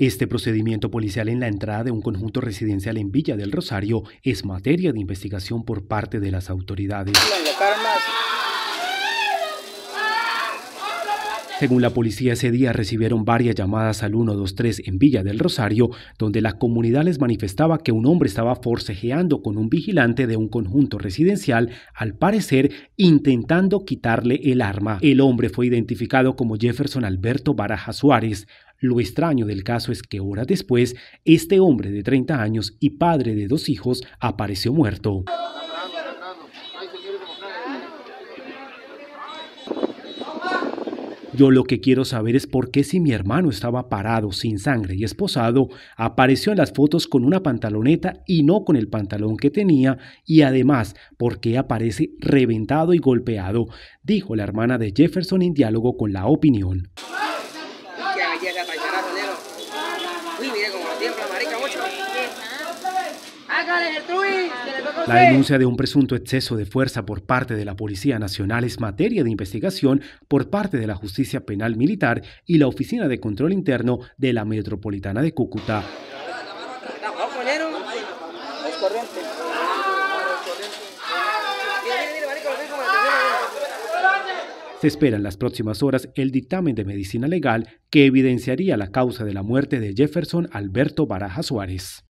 Este procedimiento policial en la entrada de un conjunto residencial en Villa del Rosario es materia de investigación por parte de las autoridades. Según la policía, ese día recibieron varias llamadas al 123 en Villa del Rosario, donde la comunidad les manifestaba que un hombre estaba forcejeando con un vigilante de un conjunto residencial, al parecer intentando quitarle el arma. El hombre fue identificado como Jefferson Alberto Baraja Suárez. Lo extraño del caso es que horas después, este hombre de 30 años y padre de dos hijos apareció muerto. Yo lo que quiero saber es por qué si mi hermano estaba parado, sin sangre y esposado, apareció en las fotos con una pantaloneta y no con el pantalón que tenía, y además por qué aparece reventado y golpeado, dijo la hermana de Jefferson en diálogo con la opinión. La denuncia de un presunto exceso de fuerza por parte de la Policía Nacional es materia de investigación por parte de la Justicia Penal Militar y la Oficina de Control Interno de la Metropolitana de Cúcuta. Se espera en las próximas horas el dictamen de medicina legal que evidenciaría la causa de la muerte de Jefferson Alberto Baraja Suárez.